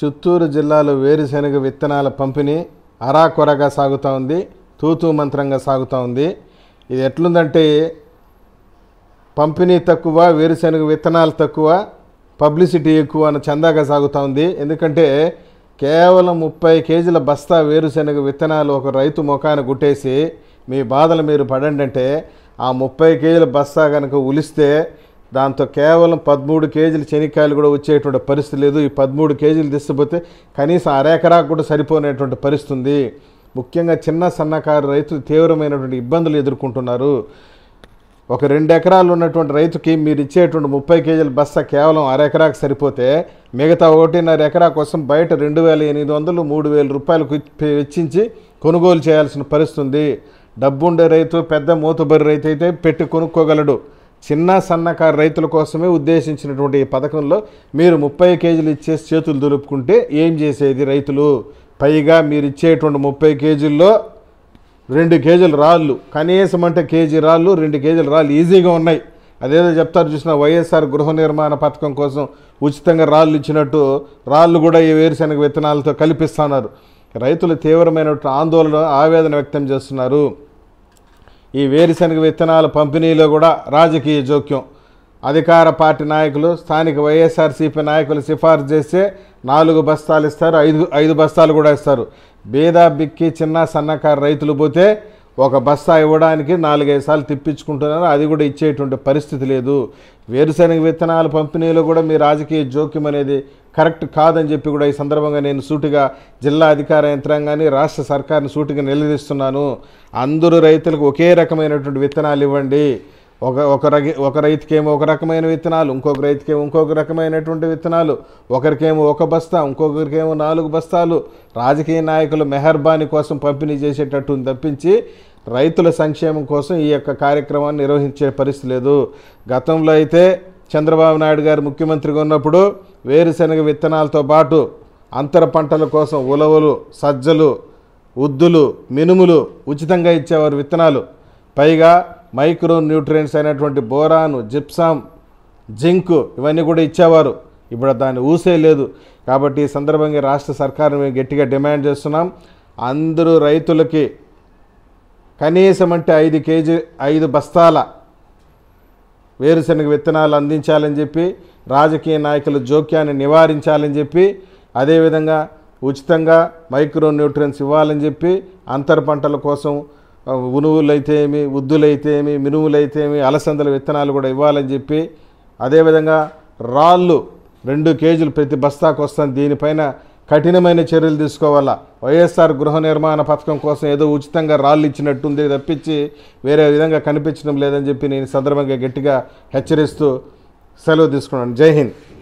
చిత్తూరు జిల్లాలో వేరుశెనగ విత్తనాల పంపిణీ అరాకొరగా సాగుతూ ఉంది తూతూ మంత్రంగా సాగుతూ ఉంది ఇది ఎట్లుందంటే పంపిణీ తక్కువ వేరుశెనగ విత్తనాలు తక్కువ పబ్లిసిటీ ఎక్కువ అని చందాగా సాగుతూ ఉంది ఎందుకంటే కేవలం ముప్పై కేజీల బస్తా వేరుశెనగ విత్తనాలు ఒక రైతు ముఖాన గుట్టేసి మీ బాధలు మీరు పడండి అంటే ఆ ముప్పై కేజీల బస్తా కనుక ఉలిస్తే దాంతో కేవలం పదమూడు కేజీలు శనిక్కాయలు కూడా వచ్చేటువంటి పరిస్థితి లేదు ఈ పదమూడు కేజీలు తీసుకుపోతే కనీసం అరెకరా కూడా సరిపోనేటువంటి పరిస్థితి ఉంది ముఖ్యంగా చిన్న సన్నకారు రైతులు తీవ్రమైనటువంటి ఇబ్బందులు ఎదుర్కొంటున్నారు ఒక రెండు ఎకరాలు ఉన్నటువంటి రైతుకి మీరు ఇచ్చేటువంటి ముప్పై కేజీల బస్సా కేవలం అరెకరాకు సరిపోతే మిగతా ఒకటిన్నర ఎకరా కోసం బయట రెండు వేల ఎనిమిది వందలు మూడు వేల రూపాయలకు వెచ్చించి కొనుగోలు చేయాల్సిన పరిస్థితి ఉంది డబ్బుండే రైతు పెద్ద మూతబరి రైతు అయితే పెట్టి కొనుక్కోగలడు చిన్న సన్నకారు రైతుల కోసమే ఉద్దేశించినటువంటి ఈ పథకంలో మీరు ముప్పై కేజీలు ఇచ్చేసి చేతులు దులుపుకుంటే ఏం చేసేది రైతులు పైగా మీరు ఇచ్చేటువంటి ముప్పై కేజీల్లో రెండు కేజీలు రాళ్ళు కనీసం అంటే కేజీ రాళ్ళు రెండు కేజీలు రాళ్ళు ఈజీగా ఉన్నాయి అదేదో చెప్తారు చూసిన వైఎస్ఆర్ గృహ నిర్మాణ పథకం కోసం ఉచితంగా రాళ్ళు ఇచ్చినట్టు రాళ్ళు కూడా ఈ వేరుశనగ విత్తనాలతో కల్పిస్తున్నారు రైతులు తీవ్రమైనటువంటి ఆందోళన ఆవేదన వ్యక్తం చేస్తున్నారు ఈ వేరుశనగ విత్తనాల పంపిణీలో కూడా రాజకీయ జోక్యం అధికార పార్టీ నాయకులు స్థానిక వైఎస్ఆర్సీపీ నాయకులు సిఫార్సు చేస్తే నాలుగు బస్తాలు ఇస్తారు ఐదు ఐదు బస్తాలు కూడా ఇస్తారు బీద బిక్కి చిన్న సన్నకారు రైతులు పోతే ఒక బస్తా ఇవ్వడానికి నాలుగైదు సార్లు తిప్పించుకుంటున్నారు అది కూడా ఇచ్చేటువంటి పరిస్థితి లేదు వేరుశనగ విత్తనాల పంపిణీలో కూడా మీ రాజకీయ జోక్యం అనేది కరెక్ట్ కాదని చెప్పి కూడా ఈ సందర్భంగా నేను సూటిగా జిల్లా అధికార యంత్రాంగాన్ని రాష్ట్ర సర్కార్ని సూటిగా నిలదీస్తున్నాను అందరూ రైతులకు ఒకే రకమైనటువంటి విత్తనాలు ఇవ్వండి ఒక ఒక రగి ఒక రైతుకేమో ఒక రకమైన విత్తనాలు ఇంకొక రైతుకేమో ఇంకొక రకమైనటువంటి విత్తనాలు ఒకరికేమో ఒక బస్తా ఇంకొకరికేమో నాలుగు బస్తాలు రాజకీయ నాయకులు మెహర్బానీ కోసం పంపిణీ చేసేటట్టు తప్పించి రైతుల సంక్షేమం కోసం ఈ యొక్క కార్యక్రమాన్ని నిర్వహించే పరిస్థితి లేదు గతంలో అయితే చంద్రబాబు నాయుడు గారు ముఖ్యమంత్రిగా ఉన్నప్పుడు వేరుశనగ విత్తనాలతో పాటు అంతర పంటల కోసం ఉలవలు సజ్జలు ఉద్దులు మినుములు ఉచితంగా ఇచ్చేవారు విత్తనాలు పైగా మైక్రో న్యూట్రియన్స్ అయినటువంటి బోరాను జిప్సామ్ జింక్ ఇవన్నీ కూడా ఇచ్చేవారు ఇప్పుడు దాన్ని ఊసే లేదు కాబట్టి ఈ సందర్భంగా రాష్ట్ర సర్కారు మేము గట్టిగా డిమాండ్ చేస్తున్నాం అందరూ రైతులకి కనీసం అంటే ఐదు కేజీ ఐదు బస్తాల వేరుశనగ విత్తనాలు అందించాలని చెప్పి రాజకీయ నాయకుల జోక్యాన్ని నివారించాలని చెప్పి అదేవిధంగా ఉచితంగా మైక్రో న్యూట్రియన్స్ ఇవ్వాలని చెప్పి అంతర్ పంటల కోసం ఉనువులైతేమి ఉద్దులైతేమి మినువులైతేమి అలసందల విత్తనాలు కూడా ఇవ్వాలని చెప్పి అదేవిధంగా రాళ్ళు రెండు కేజీలు ప్రతి బస్తాకు వస్తాను దీనిపైన కఠినమైన చర్యలు తీసుకోవాలా వైఎస్ఆర్ గృహ నిర్మాణ పథకం కోసం ఏదో ఉచితంగా రాళ్ళు ఇచ్చినట్టుంది తప్పించి వేరే విధంగా కనిపించడం లేదని చెప్పి నేను సందర్భంగా గట్టిగా హెచ్చరిస్తూ సెలవు తీసుకున్నాను జై హింద్